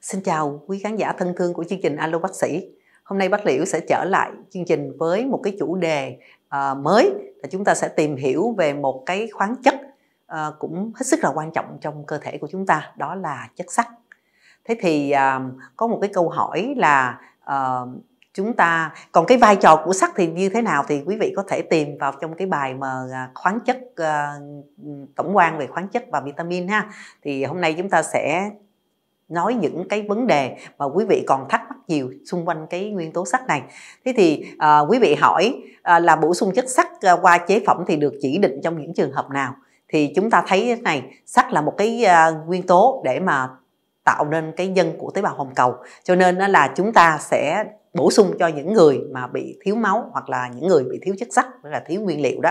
Xin chào quý khán giả thân thương của chương trình Alo Bác sĩ. Hôm nay Bác Liễu sẽ trở lại chương trình với một cái chủ đề à, mới là chúng ta sẽ tìm hiểu về một cái khoáng chất à, cũng hết sức là quan trọng trong cơ thể của chúng ta, đó là chất sắt. Thế thì à, có một cái câu hỏi là à, chúng ta còn cái vai trò của sắt thì như thế nào thì quý vị có thể tìm vào trong cái bài mà à, khoáng chất à, tổng quan về khoáng chất và vitamin ha thì hôm nay chúng ta sẽ nói những cái vấn đề mà quý vị còn thắc mắc nhiều xung quanh cái nguyên tố sắt này thế thì à, quý vị hỏi à, là bổ sung chất sắt à, qua chế phẩm thì được chỉ định trong những trường hợp nào thì chúng ta thấy này sắt là một cái à, nguyên tố để mà tạo nên cái dân của tế bào hồng cầu cho nên là chúng ta sẽ bổ sung cho những người mà bị thiếu máu hoặc là những người bị thiếu chất sắt hoặc là thiếu nguyên liệu đó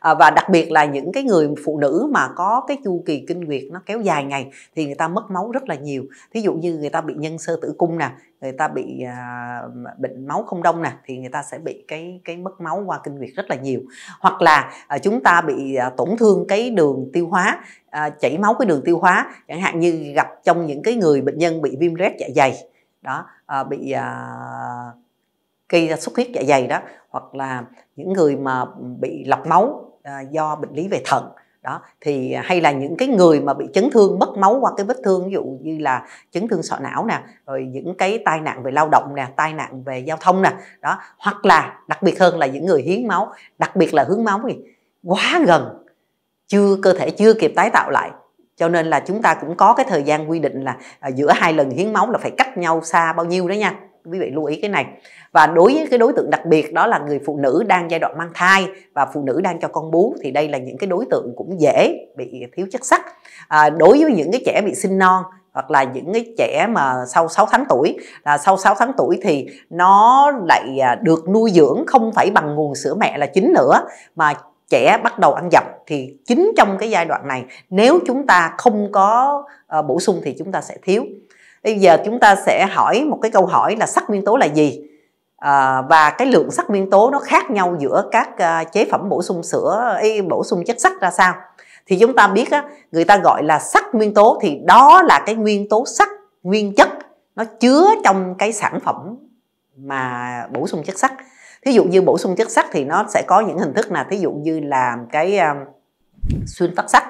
à, và đặc biệt là những cái người phụ nữ mà có cái chu kỳ kinh nguyệt nó kéo dài ngày thì người ta mất máu rất là nhiều thí dụ như người ta bị nhân sơ tử cung nè người ta bị à, bệnh máu không đông nè thì người ta sẽ bị cái cái mất máu qua kinh nguyệt rất là nhiều hoặc là à, chúng ta bị à, tổn thương cái đường tiêu hóa à, chảy máu cái đường tiêu hóa chẳng hạn như gặp trong những cái người bệnh nhân bị viêm rét dạ dày đó à, bị à, gây ra xuất huyết dạ dày đó hoặc là những người mà bị lọc máu à, do bệnh lý về thận đó thì hay là những cái người mà bị chấn thương mất máu qua cái vết thương ví dụ như là chấn thương sọ não nè rồi những cái tai nạn về lao động nè tai nạn về giao thông nè đó hoặc là đặc biệt hơn là những người hiến máu đặc biệt là hướng máu thì quá gần chưa cơ thể chưa kịp tái tạo lại cho nên là chúng ta cũng có cái thời gian quy định là à, giữa hai lần hiến máu là phải cách nhau xa bao nhiêu đó nha quý vị lưu ý cái này và đối với cái đối tượng đặc biệt đó là người phụ nữ đang giai đoạn mang thai và phụ nữ đang cho con bú thì đây là những cái đối tượng cũng dễ bị thiếu chất sắt à, đối với những cái trẻ bị sinh non hoặc là những cái trẻ mà sau 6 tháng tuổi là sau 6 tháng tuổi thì nó lại à, được nuôi dưỡng không phải bằng nguồn sữa mẹ là chính nữa mà trẻ bắt đầu ăn dặm thì chính trong cái giai đoạn này nếu chúng ta không có uh, bổ sung thì chúng ta sẽ thiếu bây giờ chúng ta sẽ hỏi một cái câu hỏi là sắc nguyên tố là gì à, và cái lượng sắc nguyên tố nó khác nhau giữa các à, chế phẩm bổ sung sữa ý, bổ sung chất sắt ra sao thì chúng ta biết á, người ta gọi là sắc nguyên tố thì đó là cái nguyên tố sắc nguyên chất nó chứa trong cái sản phẩm mà bổ sung chất sắt thí dụ như bổ sung chất sắt thì nó sẽ có những hình thức là thí dụ như là cái um, xuyên tắc sắt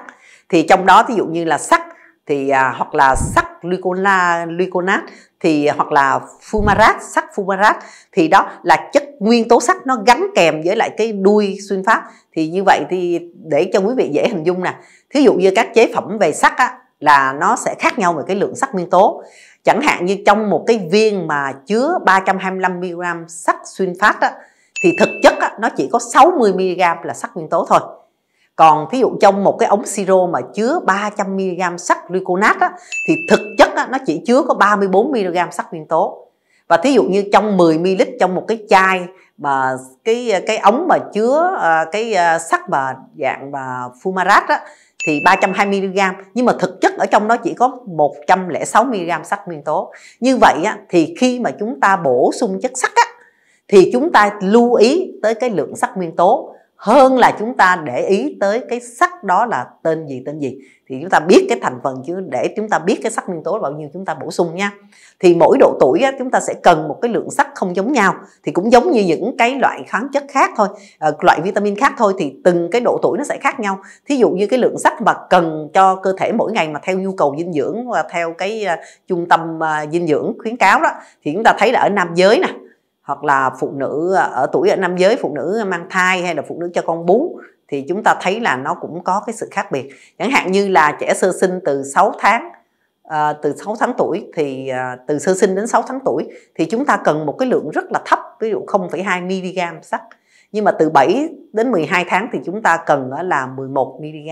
thì trong đó thí dụ như là sắt thì à, hoặc là sắt glycola glyconat thì hoặc là fumarat sắt fumarat thì đó là chất nguyên tố sắt nó gắn kèm với lại cái đuôi xuyên phát thì như vậy thì để cho quý vị dễ hình dung nè thí dụ như các chế phẩm về sắt á là nó sẽ khác nhau về cái lượng sắt nguyên tố chẳng hạn như trong một cái viên mà chứa 325mg sắt xuyên phát đó thì thực chất á, nó chỉ có 60mg là sắt nguyên tố thôi còn thí dụ trong một cái ống siro mà chứa 300mg sắt gluconat đó thì thực chất á, nó chỉ chứa có 34mg sắt nguyên tố và thí dụ như trong 10 ml trong một cái chai mà cái cái ống mà chứa ờ, cái ờ, sắt mà dạng mà fumarat thì 320 mg nhưng mà thực chất ở trong đó chỉ có 106 mg sắt nguyên tố như vậy á, thì khi mà chúng ta bổ sung chất sắt á, thì chúng ta lưu ý tới cái lượng sắt nguyên tố hơn là chúng ta để ý tới cái sắc đó là tên gì tên gì thì chúng ta biết cái thành phần chứ để chúng ta biết cái sắc nguyên tố là bao nhiêu chúng ta bổ sung nha thì mỗi độ tuổi á, chúng ta sẽ cần một cái lượng sắt không giống nhau thì cũng giống như những cái loại khoáng chất khác thôi ờ, loại vitamin khác thôi thì từng cái độ tuổi nó sẽ khác nhau thí dụ như cái lượng sắt mà cần cho cơ thể mỗi ngày mà theo nhu cầu dinh dưỡng và theo cái ờ, trung tâm ờ, dinh dưỡng khuyến cáo đó thì chúng ta thấy là ở nam giới nè hoặc là phụ nữ à, ở tuổi ở nam giới phụ nữ mang thai hay là phụ nữ cho con bú thì chúng ta thấy là nó cũng có cái sự khác biệt chẳng hạn như là trẻ sơ sinh từ 6 tháng à, từ 6 tháng tuổi thì à, từ sơ sinh đến 6 tháng tuổi thì chúng ta cần một cái lượng rất là thấp ví dụ 0,2 mg sắt nhưng mà từ 7 đến 12 tháng thì chúng ta cần là 11 mg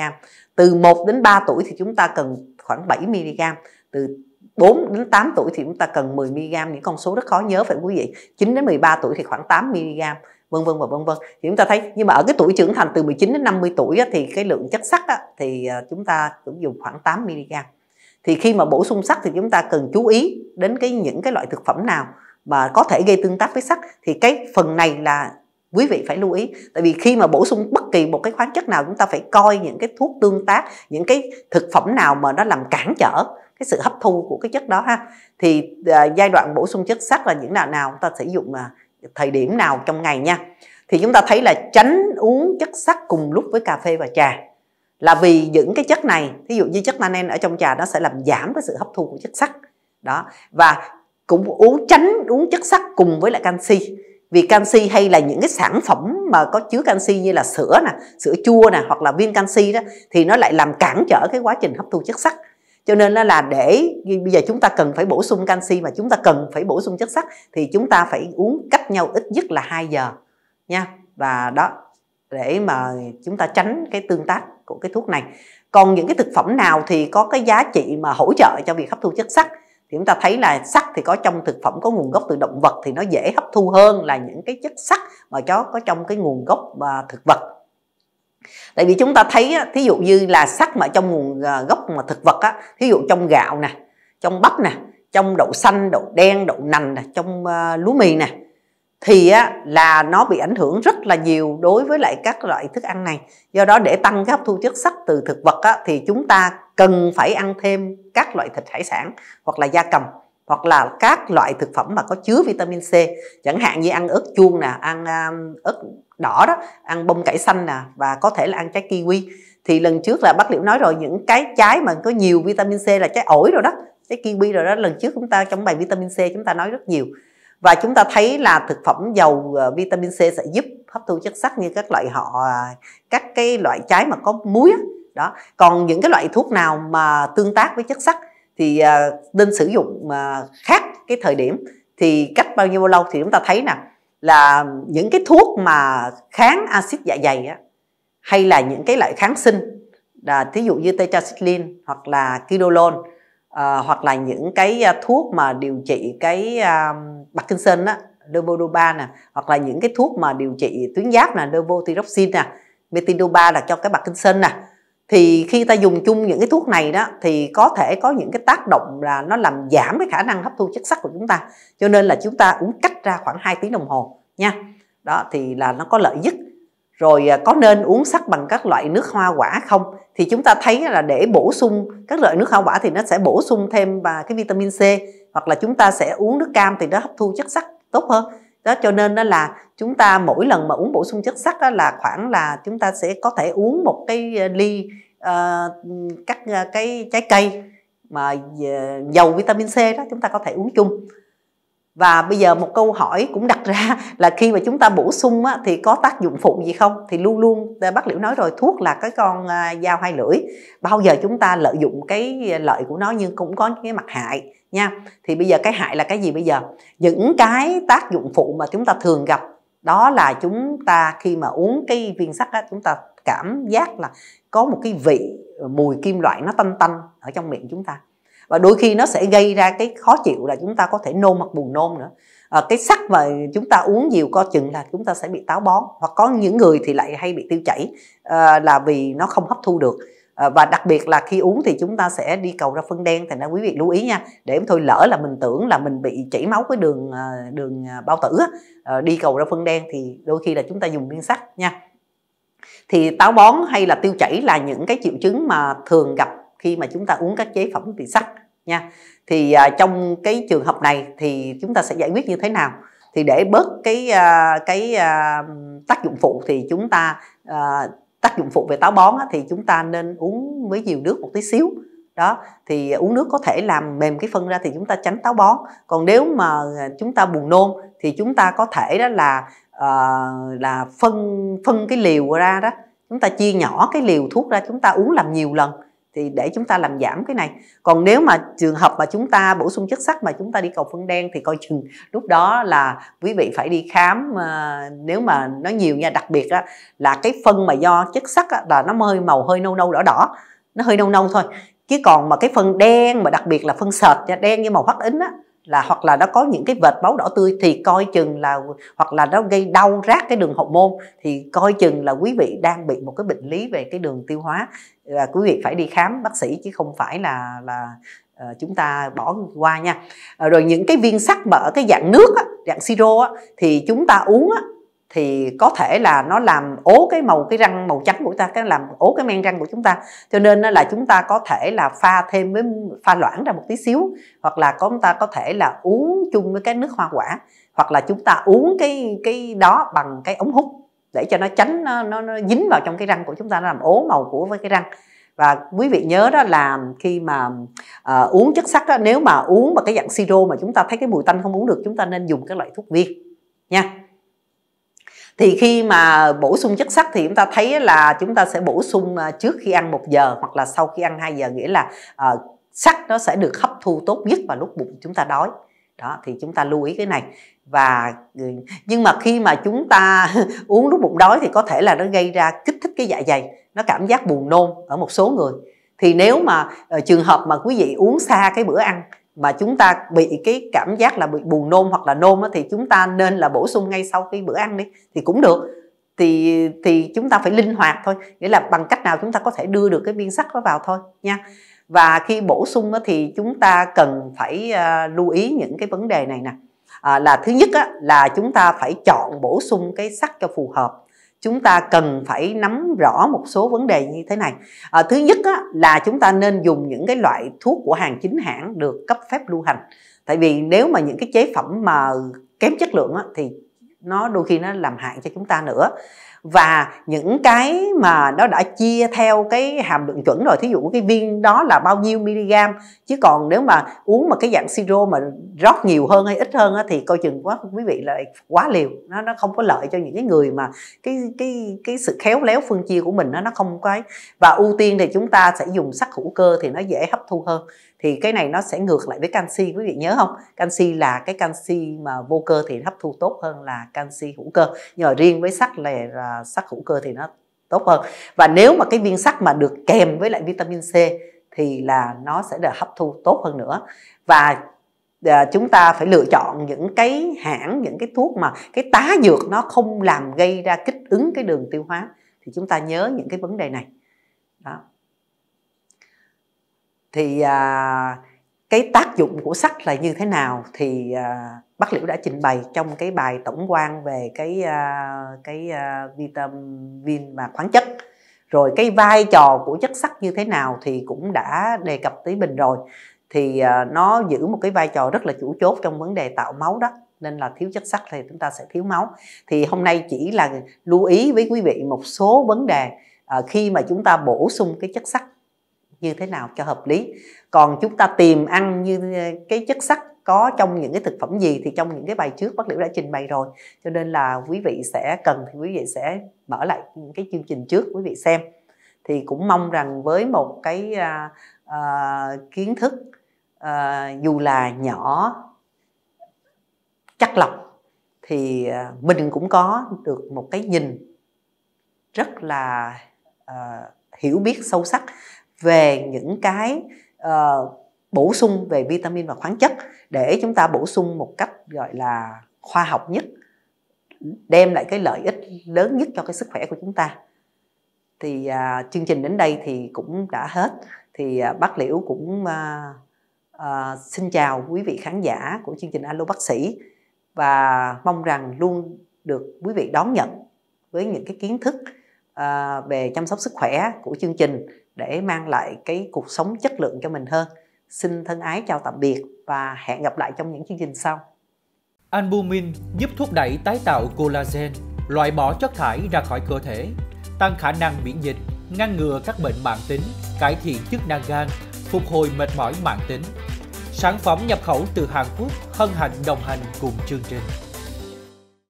từ 1 đến 3 tuổi thì chúng ta cần khoảng 7 mg từ 4 đến 8 tuổi thì chúng ta cần 10 mg những con số rất khó nhớ phải quý vị 9 đến 13 tuổi thì khoảng 8 mg vân vân và vân vân thì chúng ta thấy nhưng mà ở cái tuổi trưởng thành từ 19 đến 50 tuổi thì cái lượng chất sắt thì à, chúng ta cũng dùng khoảng 8 mg thì khi mà bổ sung sắt thì chúng ta cần chú ý đến cái những cái loại thực phẩm nào mà có thể gây tương tác với sắt thì cái phần này là quý vị phải lưu ý tại vì khi mà bổ sung bất kỳ một cái khoáng chất nào chúng ta phải coi những cái thuốc tương tác những cái thực phẩm nào mà nó làm cản trở cái sự hấp thu của cái chất đó ha thì à, giai đoạn bổ sung chất sắt là những nào nào chúng ta sử dụng à, thời điểm nào trong ngày nha thì chúng ta thấy là tránh uống chất sắt cùng lúc với cà phê và trà là vì những cái chất này ví dụ như chất manen ở trong trà nó sẽ làm giảm cái sự hấp thu của chất sắt đó và cũng uống tránh uống chất sắt cùng với lại canxi vì canxi hay là những cái sản phẩm mà có chứa canxi như là sữa nè sữa chua nè hoặc là viên canxi đó thì nó lại làm cản trở cái quá trình hấp thu chất sắt cho nên là để bây giờ chúng ta cần phải bổ sung canxi mà chúng ta cần phải bổ sung chất sắt thì chúng ta phải uống cách nhau ít nhất là 2 giờ nha và đó để mà chúng ta tránh cái tương tác của cái thuốc này còn những cái thực phẩm nào thì có cái giá trị mà hỗ trợ cho việc hấp thu chất sắt chúng ta thấy là sắt thì có trong thực phẩm có nguồn gốc từ động vật thì nó dễ hấp thu hơn là những cái chất sắt mà chó có trong cái nguồn gốc à, thực vật tại vì chúng ta thấy thí dụ như là sắt mà trong nguồn à, gốc mà thực vật á thí dụ trong gạo nè trong bắp nè trong đậu xanh đậu đen đậu nành nè trong à, lúa mì nè thì á, là nó bị ảnh hưởng rất là nhiều đối với lại các loại thức ăn này do đó để tăng cái hấp thu chất sắt từ thực vật á, thì chúng ta cần phải ăn thêm các loại thịt hải sản hoặc là da cầm hoặc là các loại thực phẩm mà có chứa vitamin C chẳng hạn như ăn ớt chuông nè ăn um, ớt đỏ đó ăn bông cải xanh nè và có thể là ăn trái kiwi thì lần trước là bác liễu nói rồi những cái trái mà có nhiều vitamin C là trái ổi rồi đó trái kiwi rồi đó lần trước chúng ta trong bài vitamin C chúng ta nói rất nhiều và chúng ta thấy là thực phẩm giàu ờ, vitamin C sẽ giúp hấp thu chất sắt như các loại họ à, các cái loại trái mà có muối đó còn những cái loại thuốc nào mà tương tác với chất sắt thì ờ, nên sử dụng ờ, khác cái thời điểm thì cách bao nhiêu lâu thì chúng ta thấy nè là những cái thuốc mà kháng axit dạ dày á, hay là những cái loại kháng sinh là thí dụ như tetracycline hoặc là kidolone à, hoặc là những cái thuốc mà điều trị cái à, Parkinson á levodopa nè hoặc là những cái thuốc mà điều trị tuyến giáp là levothyroxine nè metidopa là cho cái Parkinson nè thì khi ta dùng chung những cái thuốc này đó thì có thể có những cái tác động là nó làm giảm cái khả năng hấp thu chất sắt của chúng ta cho nên là chúng ta uống cách ra khoảng 2 tiếng đồng hồ nha đó thì là nó có lợi nhất rồi à, có nên uống sắt bằng các loại nước hoa quả không thì chúng ta thấy là để bổ sung các loại nước hoa quả thì nó sẽ bổ sung thêm và cái vitamin C hoặc là chúng ta sẽ uống nước cam thì nó hấp thu chất sắt tốt hơn đó cho nên đó là chúng ta mỗi lần mà uống bổ sung chất sắt đó là khoảng là chúng ta sẽ có thể uống một cái ờ, ly uh, các ờ, cái trái cây mà dầu vitamin C đó chúng ta có thể uống chung và bây giờ một câu hỏi cũng đặt ra là khi mà chúng ta bổ sung á, thì có tác dụng phụ gì không thì luôn luôn à, bác liễu nói rồi thuốc là cái con à, dao hai lưỡi bao giờ chúng ta lợi dụng cái lợi của nó nhưng cũng có cái mặt hại nha thì bây giờ cái hại là cái gì bây giờ những cái tác dụng phụ mà chúng ta thường gặp đó là chúng ta khi mà uống cái viên sắt á, chúng ta cảm giác là có một cái vị mùi kim loại nó tanh tanh ở trong miệng chúng ta và đôi khi nó sẽ gây ra cái khó chịu là chúng ta có thể nôn hoặc buồn nôn nữa à, cái sắc mà chúng ta uống nhiều co chừng là chúng ta sẽ bị táo bón hoặc có những người thì lại hay bị tiêu chảy à, là vì nó không hấp thu được à, và đặc biệt là khi uống thì chúng ta sẽ đi cầu ra phân đen thì ra quý vị lưu ý nha để thôi lỡ là mình tưởng là mình bị chảy máu cái đường đường bao tử à, đi cầu ra phân đen thì đôi khi là chúng ta dùng viên sắt nha thì táo bón hay là tiêu chảy là những cái triệu chứng mà thường gặp khi mà chúng ta uống các chế phẩm từ sắt nha thì à, trong cái trường hợp này thì chúng ta sẽ giải quyết như thế nào thì để bớt cái à, cái à, tác dụng phụ thì chúng ta à, tác dụng phụ về táo bón á, thì chúng ta nên uống với nhiều nước một tí xíu đó thì uống nước có thể làm mềm cái phân ra thì chúng ta tránh táo bón còn nếu mà chúng ta buồn nôn thì chúng ta có thể đó là uh, là phân phân cái liều ra đó chúng ta chia nhỏ cái liều thuốc ra chúng ta uống làm nhiều lần thì để chúng ta làm giảm cái này còn nếu mà trường hợp mà chúng ta bổ sung chất sắt mà chúng ta đi cầu phân đen thì coi chừng lúc đó là quý vị phải đi khám à, nếu mà nó nhiều nha đặc biệt là cái phân mà do chất sắt là nó hơi màu hơi nâu nâu đỏ đỏ nó hơi nâu nâu thôi chứ còn mà cái phân đen mà đặc biệt là phân sệt đen như màu phát ính á là hoặc là nó có những cái vệt máu đỏ tươi thì coi chừng là hoặc là nó gây đau rát cái đường hậu môn thì coi chừng là quý vị đang bị một cái bệnh lý về cái đường tiêu hóa là quý vị phải đi khám bác sĩ chứ không phải là là ờ, chúng ta bỏ qua nha ờ, rồi những cái viên sắt mà ở cái dạng nước á, dạng siro á, thì chúng ta uống á, thì có thể là nó làm ố cái màu cái răng màu trắng của ta cái làm ố cái men răng của chúng ta cho nên là chúng ta có thể là pha thêm với pha loãng ra một tí xíu hoặc là có chúng ta có thể là uống chung với cái nước hoa quả hoặc là chúng ta uống cái cái đó bằng cái ống hút để cho nó tránh nó, nó, nó dính vào trong cái răng của chúng ta nó làm ố màu của với cái răng và quý vị nhớ đó là khi mà uh, uống chất sắt đó nếu mà uống bằng cái dạng siro mà chúng ta thấy cái mùi tanh không uống được chúng ta nên dùng cái loại thuốc viên nha thì khi mà bổ sung chất sắt thì chúng ta thấy là chúng ta sẽ bổ sung à, trước khi ăn một giờ hoặc là sau khi ăn 2 giờ nghĩa là uh, sắt nó sẽ được hấp thu tốt nhất vào lúc bụng chúng ta đói đó thì chúng ta lưu ý cái này và ừ, nhưng mà khi mà chúng ta uống lúc bụng đói thì có thể là nó gây ra kích thích cái dạ dày nó cảm giác buồn nôn ở một số người thì nếu mà uh, trường hợp mà quý vị uống xa cái bữa ăn mà chúng ta bị cái cảm giác là bị buồn nôn hoặc là nôn thì chúng ta nên là bổ sung ngay sau khi bữa ăn đi thì cũng được thì thì chúng ta phải linh hoạt thôi nghĩa là bằng cách nào chúng ta có thể đưa được cái viên sắt đó vào thôi nha và khi bổ sung thì chúng ta cần phải à, lưu ý những cái vấn đề này nè à, là thứ nhất là chúng ta phải chọn bổ sung cái sắt cho phù hợp chúng ta cần phải nắm rõ một số vấn đề như thế này à, thứ nhất á, là chúng ta nên dùng những cái loại thuốc của hàng chính hãng được cấp phép lưu hành tại vì nếu mà những cái chế phẩm mà kém chất lượng á, thì nó đôi khi nó làm hại cho chúng ta nữa và những cái mà nó đã chia theo cái hàm lượng chuẩn rồi thí dụ cái viên đó là bao nhiêu miligam chứ còn nếu mà uống mà cái dạng siro mà rót nhiều hơn hay ít hơn thì coi chừng quá quý vị là quá liều nó nó không có lợi cho những cái người mà cái cái cái sự khéo léo phân chia của mình nó nó không có ấy và ưu tiên thì chúng ta sẽ dùng sắt hữu cơ thì nó dễ hấp thu hơn thì cái này nó sẽ ngược lại với canxi quý vị nhớ không canxi là cái canxi mà vô cơ thì hấp thu tốt hơn là canxi hữu cơ nhờ riêng với sắt là, là sắt hữu cơ thì nó tốt hơn và nếu mà cái viên sắt mà được kèm với lại vitamin C thì là nó sẽ được hấp thu tốt hơn nữa và à, chúng ta phải lựa chọn những cái hãng những cái thuốc mà cái tá dược nó không làm gây ra kích ứng cái đường tiêu hóa thì chúng ta nhớ những cái vấn đề này đó thì à, cái tác dụng của sắt là như thế nào thì à, bác liễu đã trình bày trong cái bài tổng quan về cái à, cái à, vitamin và khoáng chất rồi cái vai trò của chất sắt như thế nào thì cũng đã đề cập tới bình rồi thì à, nó giữ một cái vai trò rất là chủ chốt trong vấn đề tạo máu đó nên là thiếu chất sắt thì chúng ta sẽ thiếu máu thì hôm nay chỉ là lưu ý với quý vị một số vấn đề à, khi mà chúng ta bổ sung cái chất sắt như thế nào cho hợp lý còn chúng ta tìm ăn như ờ, cái chất sắt có trong những cái thực phẩm gì thì trong những cái bài trước bác liễu đã trình bày rồi cho nên là quý vị sẽ cần thì quý vị sẽ mở lại cái chương trình trước quý vị xem thì cũng mong rằng với một cái à, à, kiến thức à, dù là nhỏ chắc lọc thì à, mình cũng có được một cái nhìn rất là à, hiểu biết sâu sắc về những cái uh, bổ sung về vitamin và khoáng chất để chúng ta bổ sung một cách gọi là khoa học nhất đem lại cái lợi ích lớn nhất cho cái sức khỏe của chúng ta thì à, chương trình đến đây thì cũng đã hết thì à, bác liễu cũng à, à, xin chào quý vị khán giả của chương trình alo bác sĩ và mong rằng luôn được quý vị đón nhận với những cái kiến thức À, về chăm sóc sức khỏe của chương trình để mang lại cái cuộc sống chất lượng cho mình hơn xin thân ái chào tạm biệt và hẹn gặp lại trong những chương trình sau albumin giúp thúc đẩy tái tạo collagen loại bỏ chất thải ra khỏi cơ thể tăng khả năng miễn dịch ngăn ngừa các bệnh mạng tính cải thiện chức năng gan phục hồi mệt mỏi mạng tính sản phẩm nhập khẩu từ Hàn Quốc hân hạnh đồng hành cùng chương trình